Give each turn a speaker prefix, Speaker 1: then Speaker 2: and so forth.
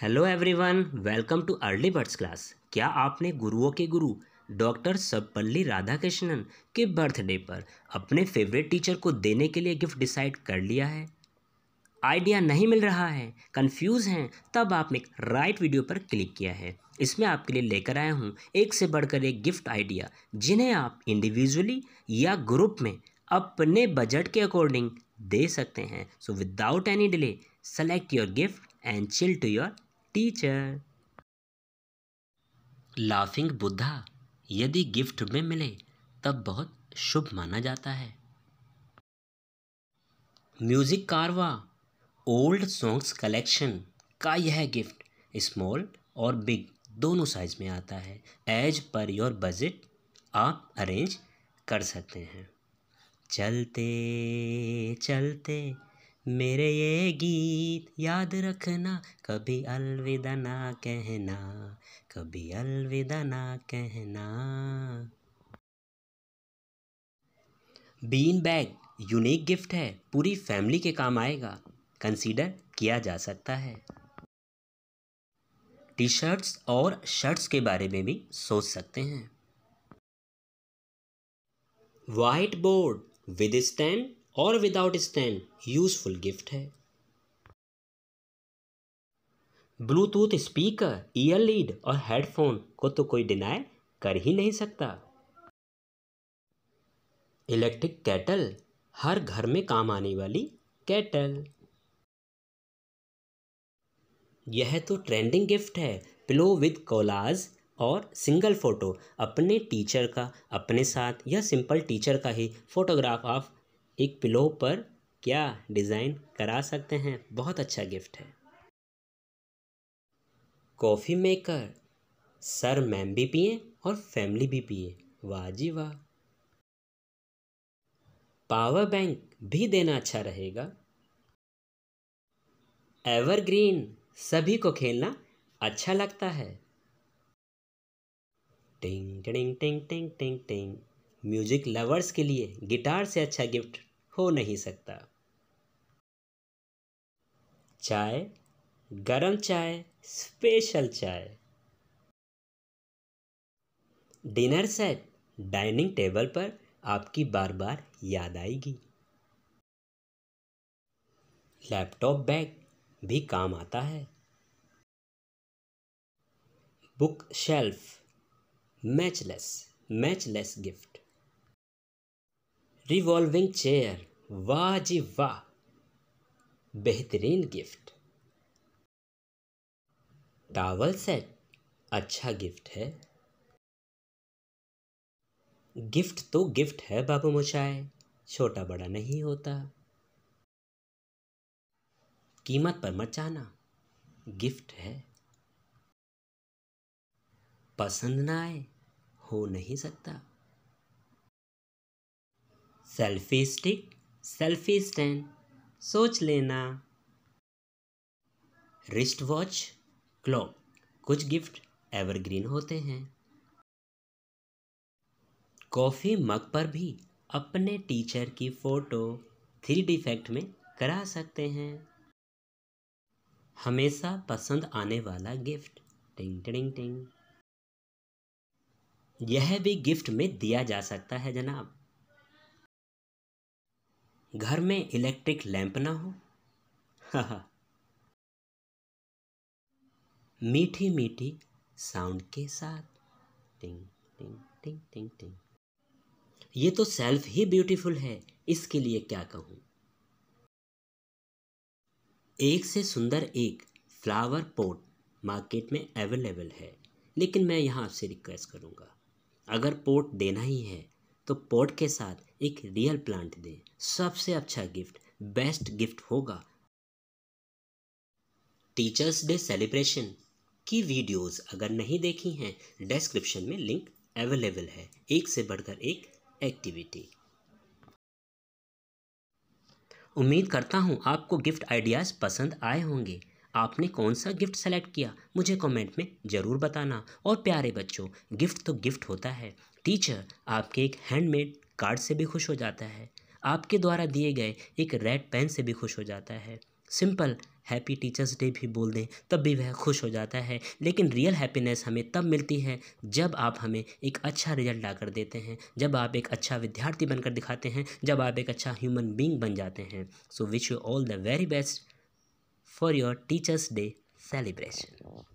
Speaker 1: hello everyone welcome to early birds class क्या आपने गुरुओं के गुरु डॉक्टर सबपल्ली राधाकृष्णन के बर्थडे पर अपने फेवरेट टीचर को देने के लिए गिफ्ट डिसाइड कर लिया है आइडिया नहीं मिल रहा है कंफ्यूज हैं तब आपने राइट वीडियो पर क्लिक किया है इसमें आपके लिए लेकर आया हूँ एक से बढ़कर एक गिफ्ट आइडिया जिन्हें आप इंडिविजुअली या ग्रुप में अपने बजट के अकॉर्डिंग दे सकते हैं so without any delay select your gift and chill to your teacher laughing Buddha यदि गिफ्ट में मिले तब बहुत शुभ माना जाता है म्यूजिक कारवा ओल्ड सॉन्ग्स कलेक्शन का यह गिफ्ट स्मॉल और बिग दोनों साइज में आता है एज पर योर बजट आप अरेंज कर सकते हैं चलते चलते मेरे ये गीत याद रखना कभी अलविदा ना कहना कभी अलविदा ना कहना बीन बैग यूनिक गिफ्ट है पूरी फैमिली के काम आएगा कंसीडर किया जा सकता है टी शर्ट्स और शर्ट्स के बारे में भी सोच सकते हैं वाइट बोर्ड विद स्टैंड और विदाउट स्टैंड यूजफुल गिफ्ट है ब्लूटूथ स्पीकर ईयर लीड और हेडफोन को तो कोई डिनाय कर ही नहीं सकता इलेक्ट्रिक कैटल हर घर में काम आने वाली कैटल यह तो ट्रेंडिंग गिफ्ट है प्लो विद कोलाज और सिंगल फ़ोटो अपने टीचर का अपने साथ या सिंपल टीचर का ही फोटोग्राफ आप एक पिलो पर क्या डिज़ाइन करा सकते हैं बहुत अच्छा गिफ्ट है कॉफ़ी मेकर सर मैम भी पिए और फैमिली भी पिए वाह जी वाह पावर बैंक भी देना अच्छा रहेगा एवरग्रीन सभी को खेलना अच्छा लगता है टिंग टिंग टिंग टिंग टिंग टिंग म्यूजिक लवर्स के लिए गिटार से अच्छा गिफ्ट हो नहीं सकता चाय गरम चाय स्पेशल चाय डिनर सेट डाइनिंग टेबल पर आपकी बार बार याद आएगी लैपटॉप बैग भी काम आता है book shelf matchless matchless gift revolving chair वाह जी वाह बेहतरीन गिफ्ट टावल सेट अच्छा गिफ्ट है गिफ्ट तो गिफ्ट है बाबू मोशाए छोटा बड़ा नहीं होता कीमत पर मचाना गिफ्ट है पसंद ना आए हो नहीं सकता सेल्फी स्टिक सेल्फी स्टैंड सोच लेना रिस्ट वॉच क्लॉक कुछ गिफ्ट एवरग्रीन होते हैं कॉफ़ी मग पर भी अपने टीचर की फ़ोटो थ्री डिफेक्ट में करा सकते हैं हमेशा पसंद आने वाला गिफ्ट टिंग टिंग टिंग यह भी गिफ्ट में दिया जा सकता है जनाब घर में इलेक्ट्रिक लैंप ना हो मीठी मीठी साउंड के साथ टिंग टिंग टिंग टिंग टिंग ये तो सेल्फ ही ब्यूटीफुल है इसके लिए क्या कहूँ एक से सुंदर एक फ्लावर पोट मार्केट में अवेलेबल है लेकिन मैं यहाँ आपसे रिक्वेस्ट करूँगा अगर पोट देना ही है तो पॉट के साथ एक रियल प्लांट दें सबसे अच्छा गिफ्ट बेस्ट गिफ्ट होगा टीचर्स डे सेलिब्रेशन की वीडियोस अगर नहीं देखी हैं डिस्क्रिप्शन में लिंक अवेलेबल है एक से बढ़कर एक एक्टिविटी उम्मीद करता हूँ आपको गिफ्ट आइडियाज़ पसंद आए होंगे आपने कौन सा गिफ्ट सेलेक्ट किया मुझे कमेंट में ज़रूर बताना और प्यारे बच्चों गिफ्ट तो गिफ्ट होता है टीचर आपके एक हैंडमेड कार्ड से भी खुश हो जाता है आपके द्वारा दिए गए एक रेड पेन से भी खुश हो जाता है सिंपल हैप्पी टीचर्स डे भी बोल दें तब भी वह खुश हो जाता है लेकिन रियल हैप्पीनेस हमें तब मिलती है जब आप हमें एक अच्छा रिजल्ट ला कर देते हैं जब आप एक अच्छा विद्यार्थी बनकर दिखाते हैं जब आप एक अच्छा ह्यूमन बींग बन जाते हैं so wish you all the very best for your teachers day celebration